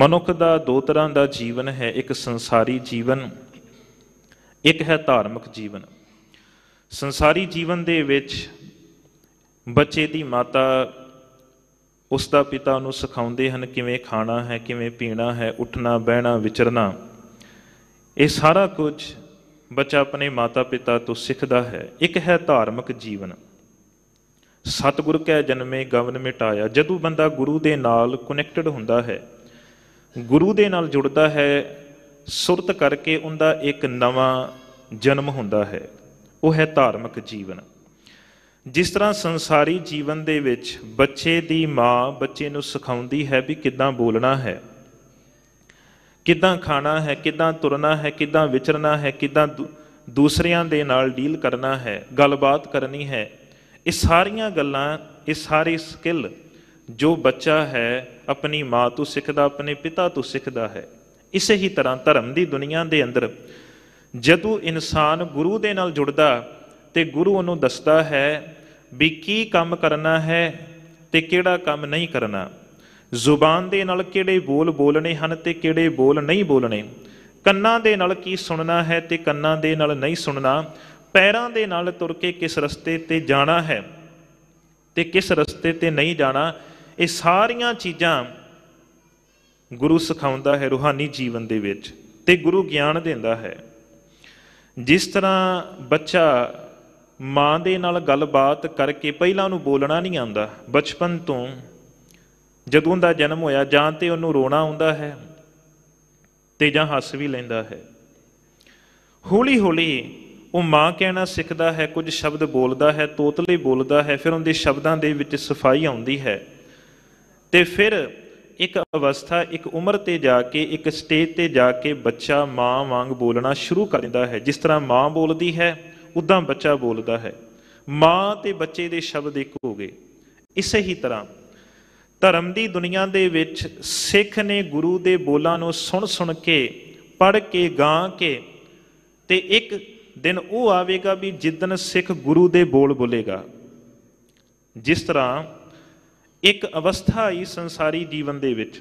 ਮਨੁੱਖ ਦਾ ਦੋ ਤਰ੍ਹਾਂ ਦਾ ਜੀਵਨ ਹੈ ਇੱਕ ਸੰਸਾਰੀ ਜੀਵਨ ਇੱਕ ਹੈ ਧਾਰਮਿਕ ਜੀਵਨ ਸੰਸਾਰੀ ਜੀਵਨ ਦੇ ਵਿੱਚ ਬੱਚੇ ਦੀ ਮਾਤਾ ਉਸ ਦਾ ਪਿਤਾ ਨੂੰ ਸਿਖਾਉਂਦੇ ਹਨ ਕਿਵੇਂ ਖਾਣਾ ਹੈ ਕਿਵੇਂ ਪੀਣਾ ਹੈ ਉੱਠਣਾ ਬਹਿਣਾ ਵਿਚਰਨਾ ਇਹ ਸਾਰਾ ਕੁਝ ਬੱਚਾ ਆਪਣੇ ਮਾਤਾ-ਪਿਤਾ ਤੋਂ ਸਿੱਖਦਾ ਹੈ ਇੱਕ ਹੈ ਧਾਰਮਿਕ ਜੀਵਨ ਸਤਿਗੁਰ ਕੈ ਜਨਮੇ ਗਵਨ ਮਿਟਾਇਆ ਜਦੋਂ ਬੰਦਾ ਗੁਰੂ ਦੇ ਨਾਲ ਕਨੈਕਟਡ ਹੁੰਦਾ ਹੈ ਗੁਰੂ ਦੇ ਨਾਲ ਜੁੜਦਾ ਹੈ ਸੁਰਤ ਕਰਕੇ ਉਹਦਾ ਇੱਕ ਨਵਾਂ ਜਨਮ ਹੁੰਦਾ ਹੈ ਉਹ ਹੈ ਧਾਰਮਿਕ ਜੀਵਨ ਜਿਸ ਤਰ੍ਹਾਂ ਸੰਸਾਰੀ ਜੀਵਨ ਦੇ ਵਿੱਚ ਬੱਚੇ ਦੀ ਮਾਂ ਬੱਚੇ ਨੂੰ ਸਿਖਾਉਂਦੀ ਹੈ ਵੀ ਕਿੱਦਾਂ ਬੋਲਣਾ ਹੈ ਕਿੱਦਾਂ ਖਾਣਾ ਹੈ ਕਿੱਦਾਂ ਤੁਰਨਾ ਹੈ ਕਿੱਦਾਂ ਵਿਚਰਨਾ ਹੈ ਕਿੱਦਾਂ ਦੂਸਰਿਆਂ ਦੇ ਨਾਲ ਡੀਲ ਕਰਨਾ ਹੈ ਗੱਲਬਾਤ ਕਰਨੀ ਹੈ ਇਹ ਸਾਰੀਆਂ ਗੱਲਾਂ ਇਹ ਸਾਰੇ ਸਕਿੱਲ ਜੋ ਬੱਚਾ ਹੈ ਆਪਣੀ ਮਾਂ ਤੋਂ ਸਿੱਖਦਾ ਆਪਣੇ ਪਿਤਾ ਤੋਂ ਸਿੱਖਦਾ ਹੈ ਇਸੇ ਹੀ ਤਰ੍ਹਾਂ ਧਰਮ ਦੀ ਦੁਨੀਆ ਦੇ ਅੰਦਰ ਜਦੋਂ ਇਨਸਾਨ ਗੁਰੂ ਦੇ ਨਾਲ ਜੁੜਦਾ ਤੇ ਗੁਰੂ ਉਹਨੂੰ ਦੱਸਦਾ ਹੈ ਵੀ ਕੀ ਕੰਮ ਕਰਨਾ ਹੈ ਤੇ ਕਿਹੜਾ ਕੰਮ ਨਹੀਂ ਕਰਨਾ ਜ਼ੁਬਾਨ ਦੇ ਨਾਲ ਕਿਹੜੇ ਬੋਲ ਬੋਲਣੇ ਹਨ ਤੇ ਕਿਹੜੇ ਬੋਲ ਨਹੀਂ ਬੋਲਣੇ ਕੰਨਾਂ ਦੇ ਨਾਲ ਕੀ ਸੁਣਨਾ ਹੈ ਤੇ ਕੰਨਾਂ ਦੇ ਨਾਲ ਨਹੀਂ ਸੁਣਨਾ ਪੈਰਾਂ ਦੇ ਨਾਲ ਤੁਰ ਕੇ ਕਿਸ ਰਸਤੇ ਤੇ ਜਾਣਾ ਹੈ ਤੇ ਕਿਸ ਰਸਤੇ ਤੇ ਨਹੀਂ ਜਾਣਾ ਇਹ ਸਾਰੀਆਂ ਚੀਜ਼ਾਂ ਗੁਰੂ ਸਿਖਾਉਂਦਾ ਹੈ ਰੂਹਾਨੀ ਜੀਵਨ ਦੇ ਵਿੱਚ ਤੇ ਗੁਰੂ ਗਿਆਨ ਦਿੰਦਾ ਹੈ ਜਿਸ ਤਰ੍ਹਾਂ ਬੱਚਾ ਮਾਂ ਦੇ ਨਾਲ ਗੱਲਬਾਤ ਕਰਕੇ ਪਹਿਲਾਂ ਉਹਨੂੰ ਬੋਲਣਾ ਨਹੀਂ ਆਉਂਦਾ ਬਚਪਨ ਤੋਂ ਜਦੋਂ ਦਾ ਜਨਮ ਹੋਇਆ ਜਾਂ ਤੇ ਉਹਨੂੰ ਰੋਣਾ ਆਉਂਦਾ ਹੈ ਤੇ ਜਾਂ ਹੱਸ ਵੀ ਲੈਂਦਾ ਹੈ ਹੌਲੀ ਹੌਲੀ ਉਹ ਮਾਂ ਕਹਿਣਾ ਸਿੱਖਦਾ ਹੈ ਕੁਝ ਸ਼ਬਦ ਬੋਲਦਾ ਹੈ ਤੋਤਲੇ ਬੋਲਦਾ ਹੈ ਫਿਰ ਉਹਦੇ ਸ਼ਬਦਾਂ ਦੇ ਵਿੱਚ ਸਫਾਈ ਆਉਂਦੀ ਹੈ ਤੇ ਫਿਰ ਇੱਕ ਅਵਸਥਾ ਇੱਕ ਉਮਰ ਤੇ ਜਾ ਕੇ ਇੱਕ ਸਟੇਜ ਤੇ ਜਾ ਕੇ ਬੱਚਾ ਮਾਂ ਵਾਂਗ ਬੋਲਣਾ ਸ਼ੁਰੂ ਕਰ ਦਿੰਦਾ ਹੈ ਜਿਸ ਤਰ੍ਹਾਂ ਮਾਂ ਬੋਲਦੀ ਹੈ ਉਦਾਂ ਬੱਚਾ ਬੋਲਦਾ ਹੈ ਮਾਂ ਤੇ ਬੱਚੇ ਦੇ ਸ਼ਬਦ ਇੱਕ ਹੋ ਗਏ ਇਸੇ ਹੀ ਤਰ੍ਹਾਂ ਧਰਮ ਦੀ ਦੁਨੀਆ ਦੇ ਵਿੱਚ ਸਿੱਖ ਨੇ ਗੁਰੂ ਦੇ ਬੋਲਾਂ ਨੂੰ ਸੁਣ ਸੁਣ ਕੇ ਪੜ ਕੇ ਗਾ ਕੇ ਤੇ ਇੱਕ ਦਿਨ ਉਹ ਆਵੇਗਾ ਵੀ ਜਿੱਦਨ ਸਿੱਖ ਗੁਰੂ ਦੇ ਬੋਲ ਬੋਲੇਗਾ ਜਿਸ ਤਰ੍ਹਾਂ ਇੱਕ ਅਵਸਥਾ ਆਈ ਸੰਸਾਰੀ ਜੀਵਨ ਦੇ ਵਿੱਚ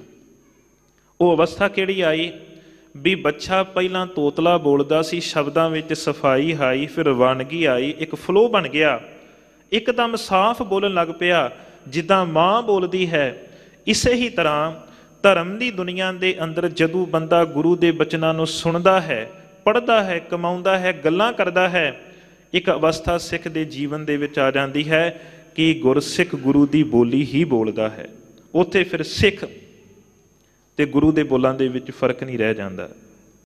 ਉਹ ਅਵਸਥਾ ਕਿਹੜੀ ਆਈ ਵੀ ਬੱਚਾ ਪਹਿਲਾਂ ਤੋਤਲਾ ਬੋਲਦਾ ਸੀ ਸ਼ਬਦਾਂ ਵਿੱਚ ਸਫਾਈ ਹਾਈ ਫਿਰ ਵਣਗੀ ਆਈ ਇੱਕ ਫਲੋ ਬਣ ਗਿਆ ਇੱਕਦਮ ਸਾਫ਼ ਬੋਲਣ ਲੱਗ ਪਿਆ ਜਿੱਦਾਂ ਮਾਂ ਬੋਲਦੀ ਹੈ ਇਸੇ ਹੀ ਤਰ੍ਹਾਂ ਧਰਮ ਦੀ ਦੁਨੀਆ ਦੇ ਅੰਦਰ ਜਦੋਂ ਬੰਦਾ ਗੁਰੂ ਦੇ ਬਚਨਾਂ ਨੂੰ ਸੁਣਦਾ ਹੈ ਪੜਦਾ ਹੈ ਕਮਾਉਂਦਾ ਹੈ ਗੱਲਾਂ ਕਰਦਾ ਹੈ ਇੱਕ ਅਵਸਥਾ ਸਿੱਖ ਦੇ ਜੀਵਨ ਦੇ ਵਿੱਚ ਆ ਜਾਂਦੀ ਹੈ ਕਿ ਗੁਰਸਿੱਖ ਗੁਰੂ ਦੀ ਬੋਲੀ ਹੀ ਬੋਲਦਾ ਹੈ ਉੱਥੇ ਫਿਰ ਸਿੱਖ ਤੇ ਗੁਰੂ ਦੇ ਬੋਲਾਂ ਦੇ ਵਿੱਚ ਫਰਕ ਨਹੀਂ ਰਹਿ ਜਾਂਦਾ